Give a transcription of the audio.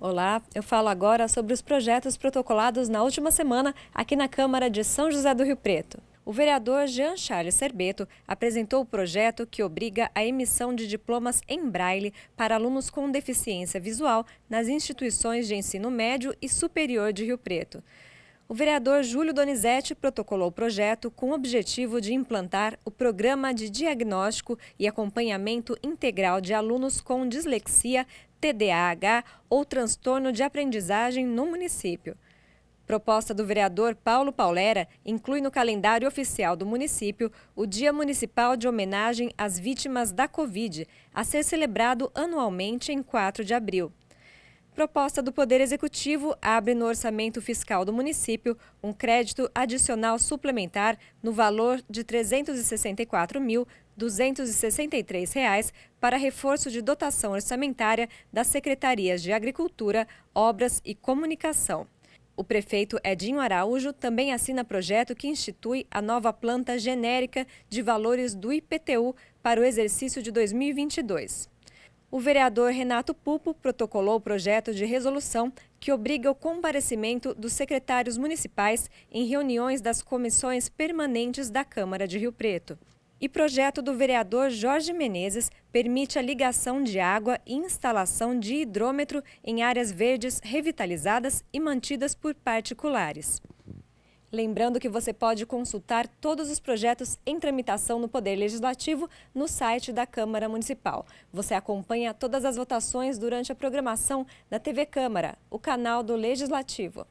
Olá, eu falo agora sobre os projetos protocolados na última semana aqui na Câmara de São José do Rio Preto. O vereador Jean Charles Cerbeto apresentou o projeto que obriga a emissão de diplomas em braille para alunos com deficiência visual nas instituições de ensino médio e superior de Rio Preto o vereador Júlio Donizete protocolou o projeto com o objetivo de implantar o programa de diagnóstico e acompanhamento integral de alunos com dislexia, TDAH ou transtorno de aprendizagem no município. Proposta do vereador Paulo Paulera inclui no calendário oficial do município o Dia Municipal de Homenagem às Vítimas da Covid, a ser celebrado anualmente em 4 de abril proposta do Poder Executivo abre no orçamento fiscal do município um crédito adicional suplementar no valor de R$ 364.263 para reforço de dotação orçamentária das secretarias de Agricultura, Obras e Comunicação. O prefeito Edinho Araújo também assina projeto que institui a nova planta genérica de valores do IPTU para o exercício de 2022. O vereador Renato Pupo protocolou o projeto de resolução que obriga o comparecimento dos secretários municipais em reuniões das comissões permanentes da Câmara de Rio Preto. E projeto do vereador Jorge Menezes permite a ligação de água e instalação de hidrômetro em áreas verdes revitalizadas e mantidas por particulares. Lembrando que você pode consultar todos os projetos em tramitação no Poder Legislativo no site da Câmara Municipal. Você acompanha todas as votações durante a programação da TV Câmara, o canal do Legislativo.